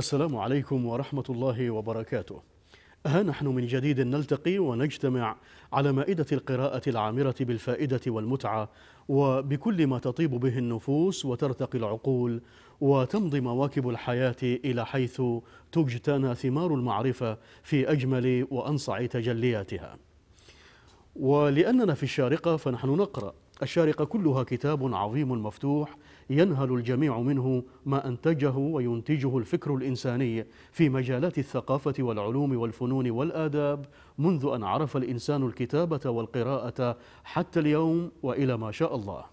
السلام عليكم ورحمة الله وبركاته ها نحن من جديد نلتقي ونجتمع على مائدة القراءة العامرة بالفائدة والمتعة وبكل ما تطيب به النفوس وترتقي العقول وتمضي مواكب الحياة إلى حيث تجتنى ثمار المعرفة في أجمل وأنصع تجلياتها ولأننا في الشارقة فنحن نقرأ الشارقة كلها كتاب عظيم مفتوح ينهل الجميع منه ما أنتجه وينتجه الفكر الإنساني في مجالات الثقافة والعلوم والفنون والآداب منذ أن عرف الإنسان الكتابة والقراءة حتى اليوم وإلى ما شاء الله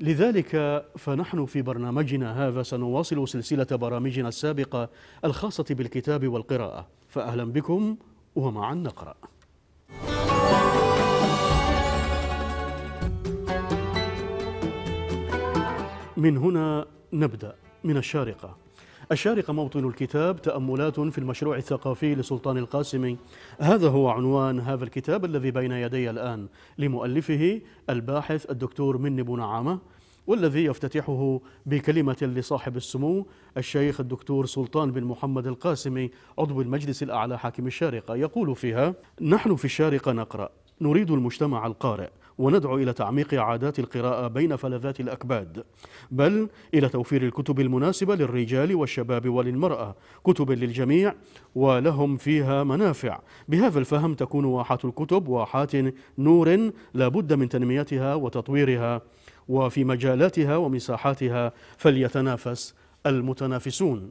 لذلك فنحن في برنامجنا هذا سنواصل سلسلة برامجنا السابقة الخاصة بالكتاب والقراءة فأهلا بكم ومعا نقرأ من هنا نبدأ من الشارقة الشارقة موطن الكتاب تأملات في المشروع الثقافي لسلطان القاسمي هذا هو عنوان هذا الكتاب الذي بين يدي الآن لمؤلفه الباحث الدكتور مني بو والذي يفتتحه بكلمة لصاحب السمو الشيخ الدكتور سلطان بن محمد القاسمي عضو المجلس الأعلى حاكم الشارقة يقول فيها نحن في الشارقة نقرأ نريد المجتمع القارئ وندعو إلى تعميق عادات القراءة بين فلذات الأكباد بل إلى توفير الكتب المناسبة للرجال والشباب وللمرأة كتب للجميع ولهم فيها منافع بهذا الفهم تكون واحات الكتب واحات نور لا بد من تنميتها وتطويرها وفي مجالاتها ومساحاتها فليتنافس المتنافسون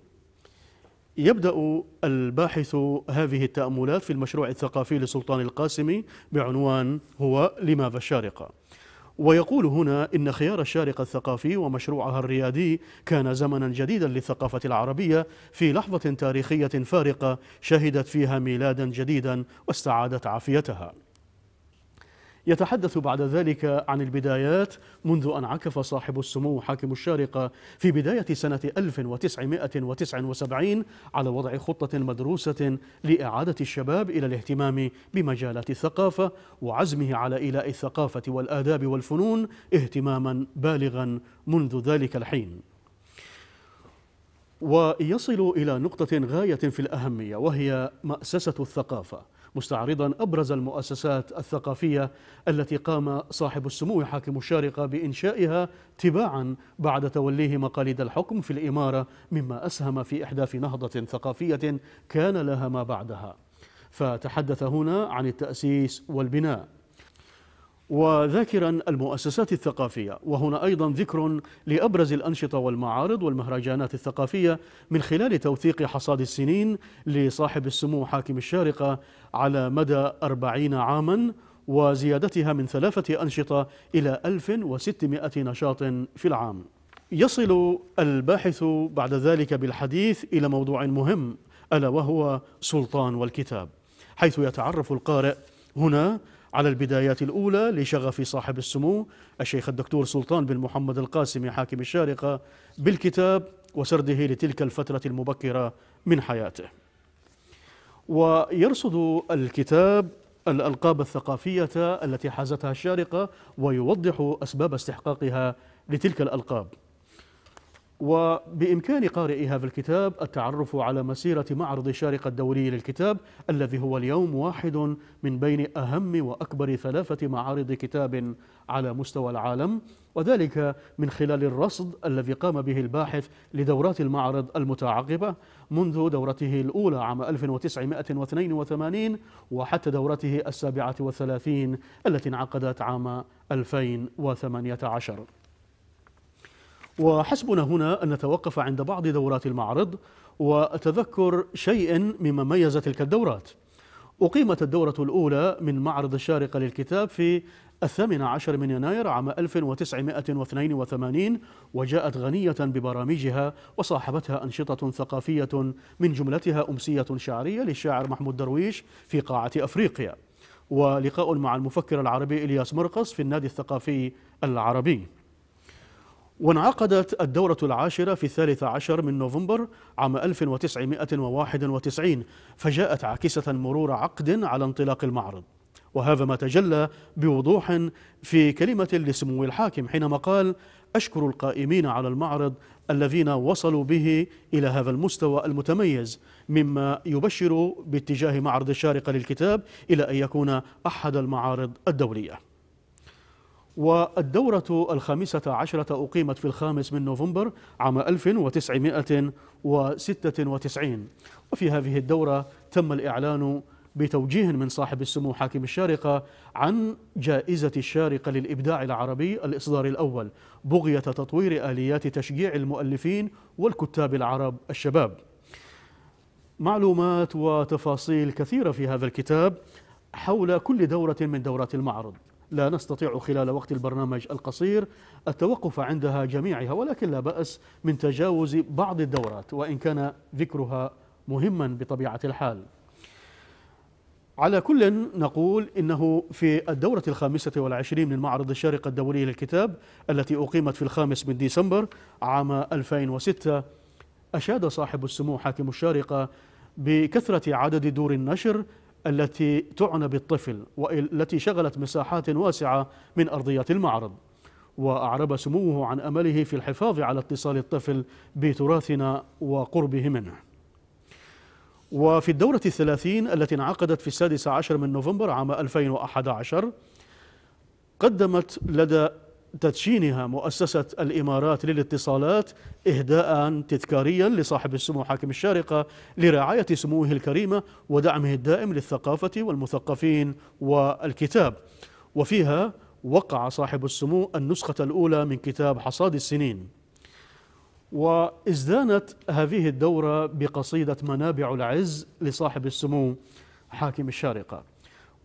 يبدأ الباحث هذه التأملات في المشروع الثقافي لسلطان القاسمي بعنوان هو لماذا الشارقة ويقول هنا إن خيار الشارقة الثقافي ومشروعها الريادي كان زمنا جديدا للثقافة العربية في لحظة تاريخية فارقة شهدت فيها ميلادا جديدا واستعادت عافيتها يتحدث بعد ذلك عن البدايات منذ أن عكف صاحب السمو حاكم الشارقة في بداية سنة 1979 على وضع خطة مدروسة لإعادة الشباب إلى الاهتمام بمجالات الثقافة وعزمه على إيلاء الثقافة والآداب والفنون اهتماما بالغا منذ ذلك الحين ويصل إلى نقطة غاية في الأهمية وهي مأسسة الثقافة مستعرضا أبرز المؤسسات الثقافية التي قام صاحب السمو حاكم الشارقة بإنشائها تباعا بعد توليه مقاليد الحكم في الإمارة مما أسهم في إحداث نهضة ثقافية كان لها ما بعدها فتحدث هنا عن التأسيس والبناء وذاكرا المؤسسات الثقافية وهنا أيضا ذكر لأبرز الأنشطة والمعارض والمهرجانات الثقافية من خلال توثيق حصاد السنين لصاحب السمو حاكم الشارقة على مدى أربعين عاما وزيادتها من ثلاثة أنشطة إلى 1600 نشاط في العام يصل الباحث بعد ذلك بالحديث إلى موضوع مهم ألا وهو سلطان والكتاب حيث يتعرف القارئ هنا على البدايات الأولى لشغف صاحب السمو الشيخ الدكتور سلطان بن محمد القاسمي حاكم الشارقة بالكتاب وسرده لتلك الفترة المبكرة من حياته ويرصد الكتاب الألقاب الثقافية التي حازتها الشارقة ويوضح أسباب استحقاقها لتلك الألقاب وبإمكان قارئ هذا الكتاب التعرف على مسيرة معرض شارقة الدولي للكتاب الذي هو اليوم واحد من بين أهم وأكبر ثلاثة معارض كتاب على مستوى العالم وذلك من خلال الرصد الذي قام به الباحث لدورات المعرض المتعاقبة منذ دورته الأولى عام 1982 وحتى دورته السابعة والثلاثين التي انعقدت عام 2018 وحسبنا هنا أن نتوقف عند بعض دورات المعرض وتذكر شيء مما ميز تلك الدورات أقيمت الدورة الأولى من معرض الشارقة للكتاب في الثامن عشر من يناير عام 1982 وجاءت غنية ببرامجها وصاحبتها أنشطة ثقافية من جملتها أمسية شعرية للشاعر محمود درويش في قاعة أفريقيا ولقاء مع المفكر العربي إلياس مرقص في النادي الثقافي العربي وانعقدت الدورة العاشرة في الثالث عشر من نوفمبر عام 1991 فجاءت عاكسة مرور عقد على انطلاق المعرض وهذا ما تجلى بوضوح في كلمة لسمو الحاكم حينما قال أشكر القائمين على المعرض الذين وصلوا به إلى هذا المستوى المتميز مما يبشر باتجاه معرض الشارقة للكتاب إلى أن يكون أحد المعارض الدولية والدورة الخامسة عشرة أقيمت في الخامس من نوفمبر عام 1996 وفي هذه الدورة تم الإعلان بتوجيه من صاحب السمو حاكم الشارقة عن جائزة الشارقة للإبداع العربي الإصدار الأول بغية تطوير آليات تشجيع المؤلفين والكتاب العرب الشباب معلومات وتفاصيل كثيرة في هذا الكتاب حول كل دورة من دورات المعرض لا نستطيع خلال وقت البرنامج القصير التوقف عندها جميعها ولكن لا بأس من تجاوز بعض الدورات وإن كان ذكرها مهما بطبيعة الحال على كل نقول إنه في الدورة الخامسة والعشرين من معرض الشارقة الدولي للكتاب التي أقيمت في الخامس من ديسمبر عام 2006 أشاد صاحب السمو حاكم الشارقة بكثرة عدد دور النشر التي تعنى بالطفل والتي شغلت مساحات واسعة من أرضية المعرض وأعرب سموه عن أمله في الحفاظ على اتصال الطفل بتراثنا وقربه منه وفي الدورة الثلاثين التي انعقدت في السادس عشر من نوفمبر عام 2011 قدمت لدى تدشينها مؤسسة الإمارات للاتصالات إهداء تذكاريا لصاحب السمو حاكم الشارقة لرعاية سموه الكريمة ودعمه الدائم للثقافة والمثقفين والكتاب وفيها وقع صاحب السمو النسخة الأولى من كتاب حصاد السنين وازدانت هذه الدورة بقصيدة منابع العز لصاحب السمو حاكم الشارقة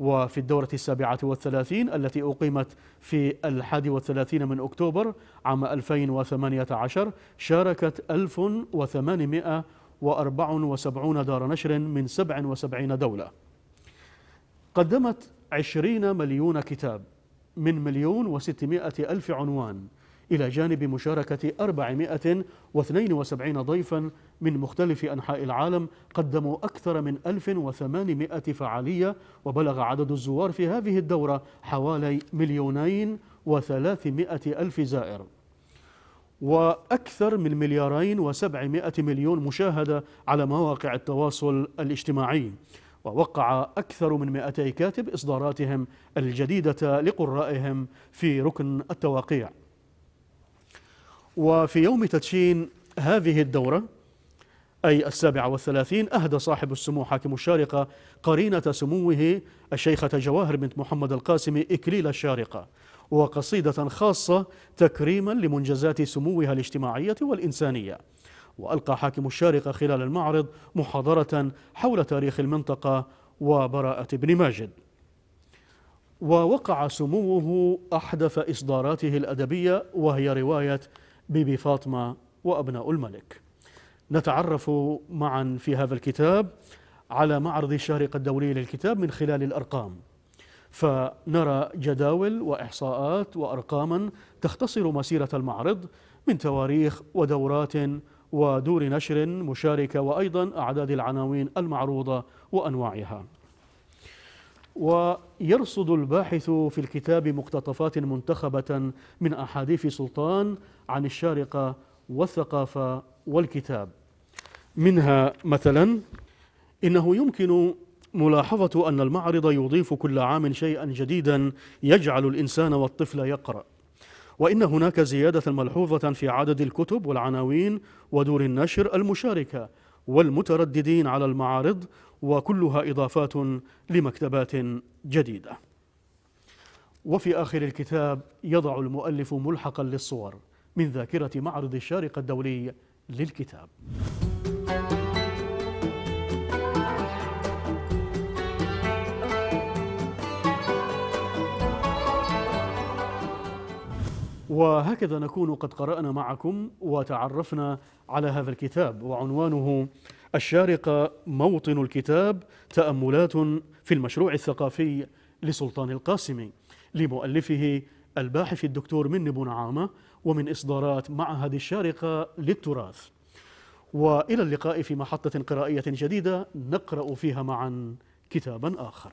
وفي الدورة السابعة والثلاثين التي أقيمت في الحادي والثلاثين من أكتوبر عام 2018 شاركت 1874 دار نشر من 77 دولة قدمت 20 مليون كتاب من مليون وستمائة ألف عنوان إلى جانب مشاركة 472 ضيفا من مختلف أنحاء العالم قدموا أكثر من 1800 فعالية وبلغ عدد الزوار في هذه الدورة حوالي مليونين وثلاثمائة ألف زائر وأكثر من مليارين وسبعمائة مليون مشاهدة على مواقع التواصل الاجتماعي ووقع أكثر من 200 كاتب إصداراتهم الجديدة لقرائهم في ركن التواقيع وفي يوم تدشين هذه الدورة أي السابعة والثلاثين أهدى صاحب السمو حاكم الشارقة قرينة سموه الشيخة جواهر بنت محمد القاسم إكليل الشارقة وقصيدة خاصة تكريما لمنجزات سموها الاجتماعية والإنسانية وألقى حاكم الشارقة خلال المعرض محاضرة حول تاريخ المنطقة وبراءة ابن ماجد ووقع سموه أحدث إصداراته الأدبية وهي رواية بيبي فاطمة وأبناء الملك نتعرف معا في هذا الكتاب على معرض الشارقة الدولي للكتاب من خلال الأرقام فنرى جداول وإحصاءات وأرقاما تختصر مسيرة المعرض من تواريخ ودورات ودور نشر مشاركة وأيضا أعداد العناوين المعروضة وأنواعها ويرصد الباحث في الكتاب مقتطفات منتخبة من أحاديث سلطان عن الشارقة والثقافة والكتاب منها مثلا إنه يمكن ملاحظة أن المعرض يضيف كل عام شيئا جديدا يجعل الإنسان والطفل يقرأ وإن هناك زيادة ملحوظة في عدد الكتب والعناوين ودور النشر المشاركة والمترددين على المعارض وكلها إضافات لمكتبات جديدة وفي آخر الكتاب يضع المؤلف ملحقا للصور من ذاكرة معرض الشارقة الدولي للكتاب وهكذا نكون قد قرأنا معكم وتعرفنا على هذا الكتاب وعنوانه الشارقة موطن الكتاب تأملات في المشروع الثقافي لسلطان القاسمي لمؤلفه الباحث الدكتور من بن عامة ومن إصدارات معهد الشارقة للتراث وإلى اللقاء في محطة قرائية جديدة نقرأ فيها معا كتابا آخر